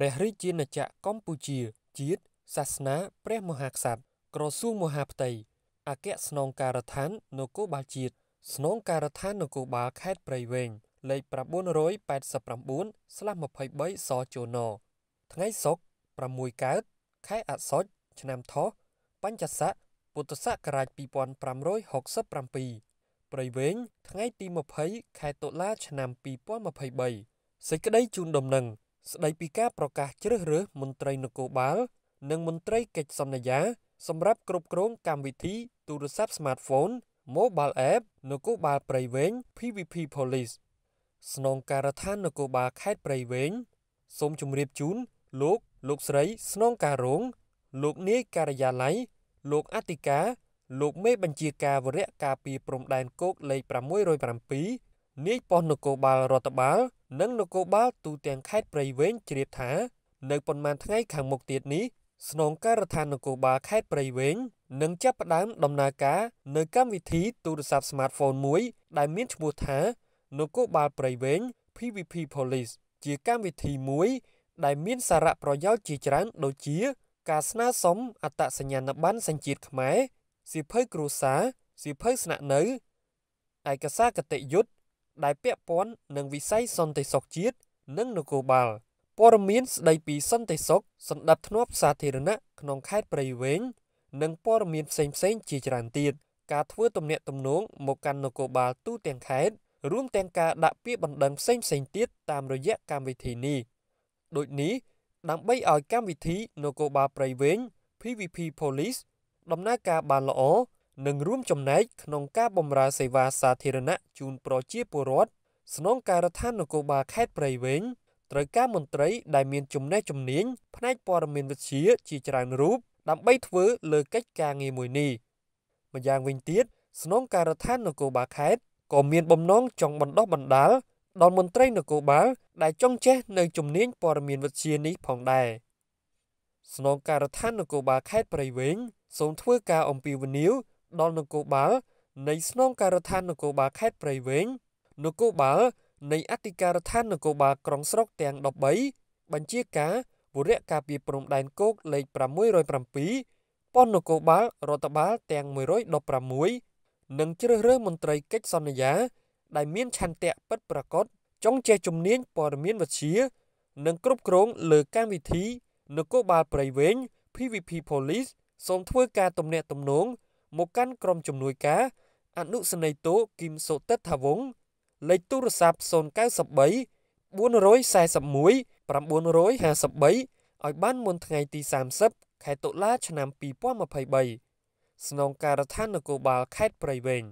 ព្រះរាជាណាចក្រកម្ពុជាជាតិសាសនា ព្រះមហាក្សត្រក្រសួងមហាផ្ទៃអគ្គស្នងការដ្ឋាននគរបាលជាតិស្នងការដ្ឋាននគរបាលខេត្តព្រៃវែងលេខ989/23សជនថ្ងៃសុក្រ6កើត ខែអស្សុជឆ្នាំថោះបញ្ញស័កពុទ្ធសករាជ2567ព្រៃវែងថ្ងៃទី20ខែតុលា ឆ្នាំ2023សេចក្តីជូនដំណឹងស្ដីពីការប្រកាសជ្រើសរើសមន្ត្រីនគរបាល និងមន្ត្រីកិច្ចសន្យាសម្រាប់គ្រប់គ្រងកម្មវិធីទូរស័ព្ទ smartphone mobile app នគរបាលព្រៃវែង PVP Police ស្នងការដ្ឋាននគរបាលខេត្តព្រៃវែងសូមជម្រាបជូនលោកលោកស្រីស្នងការរង លោកនាយការិយាល័យលោកអធិការលោកមេបញ្ជាការវរៈការពីព្រំដែនគោកលេខ607នាយប៉ុស្តិ៍នគរបាលរដ្ឋបាលនិងនគរបាលទូទាំងខេត្តព្រៃវែងជ្រាបថា នៅប៉ុន្មានថ្ងៃខាងមុខទៀតនេះស្នងការដ្ឋាននគរបាលខេត្តព្រៃវែងនឹងចាប់ផ្ដើមដំណើរការ នៅកម្មវិធីទូរស័ព្ទ smartphone មួយដែលមានឈ្មោះថានគរបាលព្រៃវែង PVP Police ជាកម្មវិធីមួយ ដែលមានសារៈប្រយោជន៍ជាច្រើនដូចជា ការស្នើសុំអត្តសញ្ញាណប័ណ្ណសញ្ជាតិខ្មែរសៀវភៅគ្រួសារសៀវភៅស្នាក់នៅឯកសារគតិយុត្តដែលពាក់ព័ន្ធនឹងវិស័យសន្តិសុខជាតិនិងនគរបាលព័ត៌មានស្ដីពីសន្តិសុខសន្តិភាពធ្នាប់សាធារណៈក្នុងខេត្តព្រៃវែងនិងព័ត៌មានផ្សេងៗជាច្រើនទៀតការធ្វើទំនាក់ទំនងមកកាន់នគរបាលទូទាំងខេត្តរួមទាំងការដាក់ពាក្យបណ្ដឹងផ្សេងៗទៀតតាមរយៈកម្មវិធីនេះដូចនេះដើម្បីឲ្យកម្មវិធីនគរបាលព្រៃវែង PVP Police ដំណើរការបានល្អនិងរួមចំណែកក្នុងការបម្រើសេវាសាធារណៈជូនប្រជាពលរដ្ឋស្នងការដ្ឋាននគរបាលខេត្តព្រៃវែងត្រូវការមន្ត្រីដែលមានចំណេះជំនាញផ្នែកព័ត៌មានវិទ្យាជាច្រើនរូបដើម្បីធ្វើ លើកិច្ចការងារមួយនេះម្យ៉ាងវិញទៀតស្នងការដ្ឋាននគរបាលខេត្តក៏មានបំណងចង់បណ្ដុះបណ្ដាលដល់មន្ត្រីនគរបាលដែលចង់ចេះនៅជំនាញព័ត៌មានវិទ្យានេះផងដែរស្នងការដ្ឋាននគរបាលខេត្តព្រៃវែងសូមធ្វើការអំពាវនាវដល់នគរបាលនៃស្នងការដ្ឋាននគរបាលខេត្តព្រៃវែងនគរបាលនៃអធិការដ្ឋាននគរបាលក្រុងស្រុកទាំង13បញ្ជាការវរៈការពីព្រំដែនគោកលេខ607ប៉ុននគរបាលរដ្ឋបាលទាំង116និង ជ្រើសរើសមន្ត្រីកិច្ចសន្យា ដែលមាន ឆន្ទៈពិតប្រាកដចង់ចេះជំនាញព័ត៌មានវិទ្យានិងគ្រប់គ្រងលើកម្មវិធីនគរបាលព្រៃវែង PVP Police សូមធ្វើការទំនាក់ទំនងមកកាន់ក្រុមជំនួយការអនុសេនីយ៍តូគឹមសុតិតថាវងលេខទូរស័ព្ទ093 441 953ឲ្យបានមុនថ្ងៃទី30ខែតុលាឆ្នាំ2023ស្នងការដ្ឋាននគរបាលខេត្តព្រៃវែង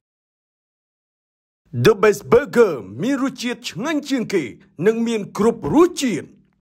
The Best Burger មានរសជាតិឆ្ងាញ់ជាងគេ និងមាន គ្រប់រសជាតិ